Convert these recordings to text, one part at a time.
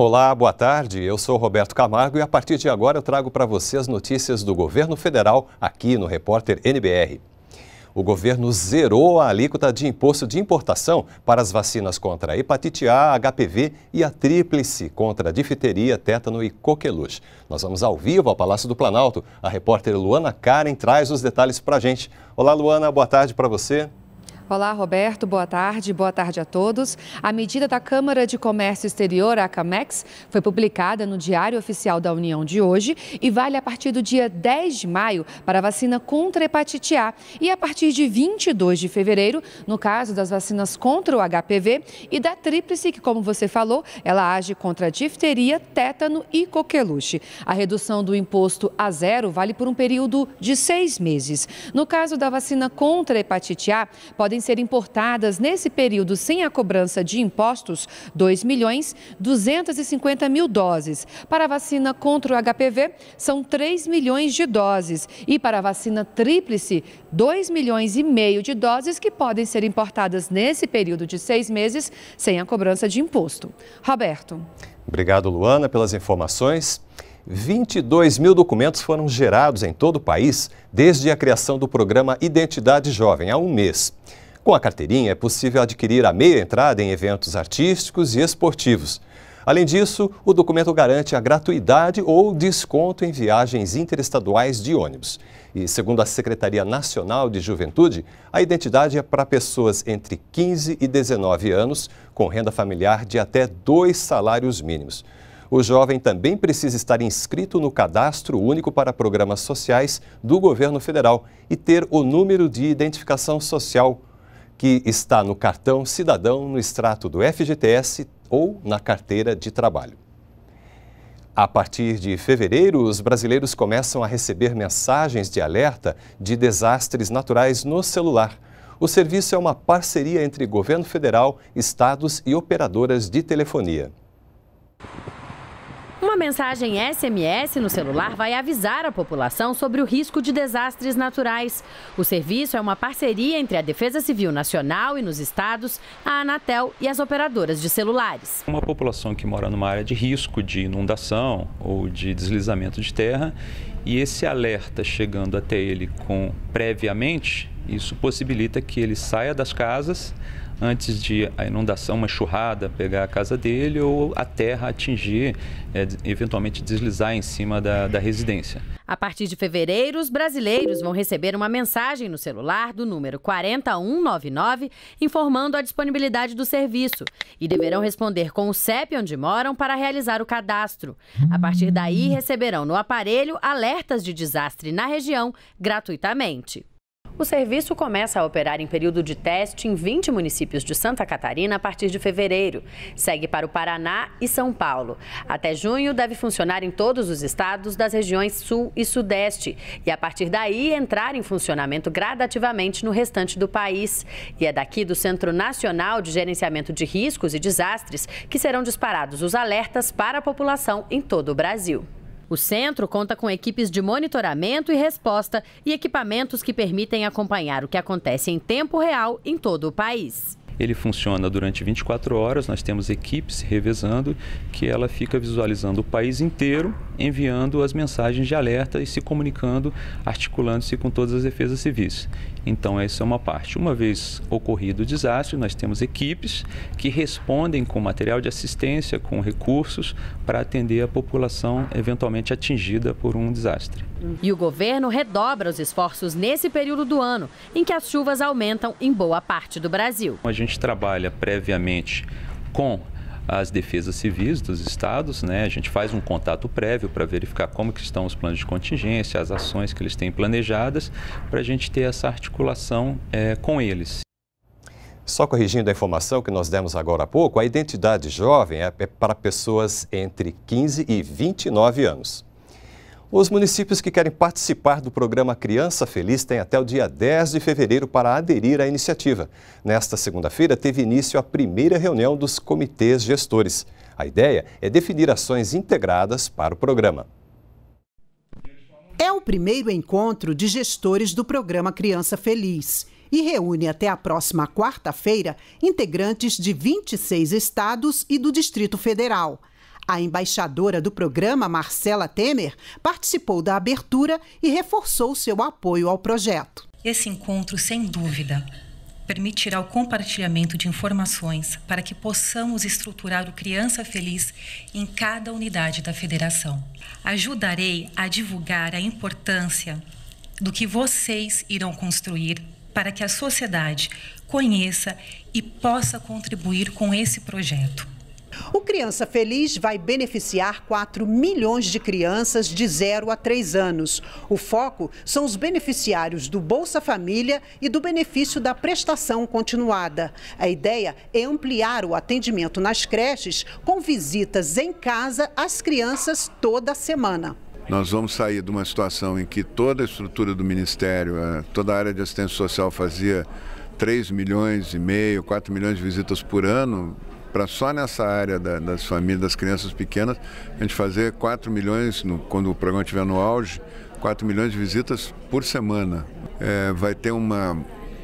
Olá, boa tarde. Eu sou Roberto Camargo e a partir de agora eu trago para você as notícias do governo federal aqui no Repórter NBR. O governo zerou a alíquota de imposto de importação para as vacinas contra a hepatite A, HPV e a tríplice contra a difteria, tétano e coqueluche. Nós vamos ao vivo ao Palácio do Planalto. A repórter Luana Karen traz os detalhes para a gente. Olá, Luana, boa tarde para você. Olá, Roberto. Boa tarde. Boa tarde a todos. A medida da Câmara de Comércio Exterior, a CAMEX, foi publicada no Diário Oficial da União de hoje e vale a partir do dia 10 de maio para a vacina contra a hepatite A e a partir de 22 de fevereiro, no caso das vacinas contra o HPV e da tríplice, que, como você falou, ela age contra a difteria, tétano e coqueluche. A redução do imposto a zero vale por um período de seis meses. No caso da vacina contra a hepatite A, podem devem ser importadas nesse período sem a cobrança de impostos 2 milhões 250 mil doses. Para a vacina contra o HPV, são 3 milhões de doses. E para a vacina tríplice, 2 milhões e meio de doses que podem ser importadas nesse período de seis meses sem a cobrança de imposto. Roberto. Obrigado, Luana, pelas informações. 22 mil documentos foram gerados em todo o país desde a criação do programa Identidade Jovem, há um mês. Com a carteirinha, é possível adquirir a meia entrada em eventos artísticos e esportivos. Além disso, o documento garante a gratuidade ou desconto em viagens interestaduais de ônibus. E, segundo a Secretaria Nacional de Juventude, a identidade é para pessoas entre 15 e 19 anos, com renda familiar de até dois salários mínimos. O jovem também precisa estar inscrito no Cadastro Único para Programas Sociais do Governo Federal e ter o número de identificação social que está no cartão cidadão, no extrato do FGTS ou na carteira de trabalho. A partir de fevereiro, os brasileiros começam a receber mensagens de alerta de desastres naturais no celular. O serviço é uma parceria entre governo federal, estados e operadoras de telefonia. Uma mensagem SMS no celular vai avisar a população sobre o risco de desastres naturais. O serviço é uma parceria entre a Defesa Civil Nacional e nos estados, a Anatel e as operadoras de celulares. Uma população que mora numa área de risco de inundação ou de deslizamento de terra e esse alerta chegando até ele com previamente, isso possibilita que ele saia das casas, antes de a inundação, uma churrada pegar a casa dele ou a terra atingir, é, eventualmente deslizar em cima da, da residência. A partir de fevereiro, os brasileiros vão receber uma mensagem no celular do número 4199 informando a disponibilidade do serviço e deverão responder com o CEP onde moram para realizar o cadastro. A partir daí, receberão no aparelho alertas de desastre na região gratuitamente. O serviço começa a operar em período de teste em 20 municípios de Santa Catarina a partir de fevereiro. Segue para o Paraná e São Paulo. Até junho deve funcionar em todos os estados das regiões Sul e Sudeste e a partir daí entrar em funcionamento gradativamente no restante do país. E é daqui do Centro Nacional de Gerenciamento de Riscos e Desastres que serão disparados os alertas para a população em todo o Brasil. O centro conta com equipes de monitoramento e resposta e equipamentos que permitem acompanhar o que acontece em tempo real em todo o país. Ele funciona durante 24 horas, nós temos equipes revezando, que ela fica visualizando o país inteiro, enviando as mensagens de alerta e se comunicando, articulando-se com todas as defesas civis. Então, essa é uma parte. Uma vez ocorrido o desastre, nós temos equipes que respondem com material de assistência, com recursos, para atender a população eventualmente atingida por um desastre. E o governo redobra os esforços nesse período do ano, em que as chuvas aumentam em boa parte do Brasil. Então, a gente gente trabalha previamente com as defesas civis dos estados, né? A gente faz um contato prévio para verificar como que estão os planos de contingência, as ações que eles têm planejadas, para a gente ter essa articulação é, com eles. Só corrigindo a informação que nós demos agora há pouco, a identidade jovem é, é para pessoas entre 15 e 29 anos. Os municípios que querem participar do programa Criança Feliz têm até o dia 10 de fevereiro para aderir à iniciativa. Nesta segunda-feira, teve início a primeira reunião dos comitês gestores. A ideia é definir ações integradas para o programa. É o primeiro encontro de gestores do programa Criança Feliz e reúne até a próxima quarta-feira integrantes de 26 estados e do Distrito Federal. A embaixadora do programa, Marcela Temer, participou da abertura e reforçou seu apoio ao projeto. Esse encontro, sem dúvida, permitirá o compartilhamento de informações para que possamos estruturar o Criança Feliz em cada unidade da federação. Ajudarei a divulgar a importância do que vocês irão construir para que a sociedade conheça e possa contribuir com esse projeto. O Criança Feliz vai beneficiar 4 milhões de crianças de 0 a 3 anos. O foco são os beneficiários do Bolsa Família e do benefício da prestação continuada. A ideia é ampliar o atendimento nas creches com visitas em casa às crianças toda semana. Nós vamos sair de uma situação em que toda a estrutura do Ministério, eh, toda a área de assistência social fazia 3 milhões e meio, 4 milhões de visitas por ano, para só nessa área da, das famílias, das crianças pequenas, a gente fazer 4 milhões, no, quando o programa estiver no auge, 4 milhões de visitas por semana. É, vai ter uma,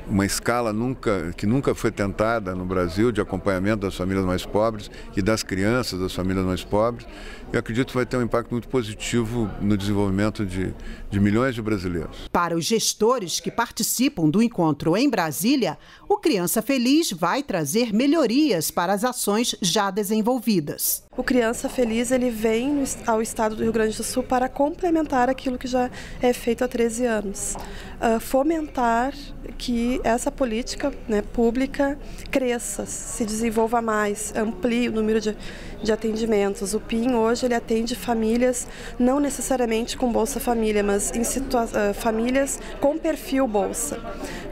uma escala nunca, que nunca foi tentada no Brasil de acompanhamento das famílias mais pobres e das crianças das famílias mais pobres. Eu acredito que vai ter um impacto muito positivo no desenvolvimento de, de milhões de brasileiros. Para os gestores que participam do encontro em Brasília, o Criança Feliz vai trazer melhorias para as ações já desenvolvidas. O Criança Feliz ele vem ao estado do Rio Grande do Sul para complementar aquilo que já é feito há 13 anos. Uh, fomentar que essa política né, pública cresça, se desenvolva mais, amplie o número de, de atendimentos. O PIN hoje ele atende famílias não necessariamente com Bolsa Família, mas em situa ah, famílias com perfil Bolsa.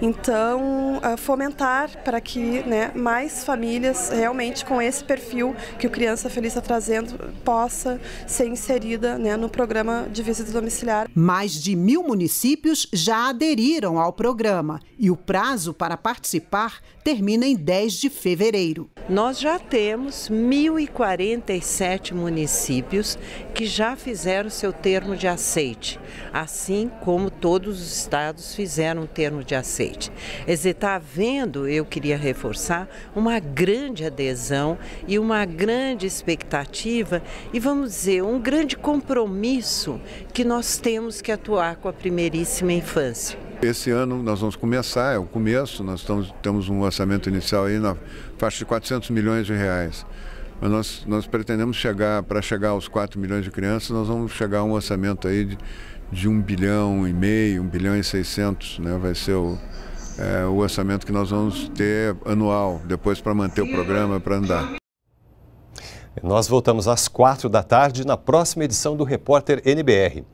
Então, ah, fomentar para que né, mais famílias realmente com esse perfil que o Criança Feliz está trazendo possa ser inserida né, no programa de visita domiciliar. Mais de mil municípios já aderiram ao programa e o prazo para participar termina em 10 de fevereiro. Nós já temos 1.047 municípios que já fizeram seu termo de aceite, assim como todos os estados fizeram o termo de aceite. está havendo, eu queria reforçar, uma grande adesão e uma grande expectativa e, vamos dizer, um grande compromisso que nós temos que atuar com a primeiríssima infância. Esse ano nós vamos começar, é o começo, nós estamos, temos um orçamento inicial aí na faixa de 400 milhões de reais. Mas nós, nós pretendemos chegar, para chegar aos 4 milhões de crianças, nós vamos chegar a um orçamento aí de, de 1 bilhão e meio, 1 bilhão e 600, né? vai ser o, é, o orçamento que nós vamos ter anual, depois para manter o programa, para andar. Nós voltamos às quatro da tarde na próxima edição do Repórter NBR.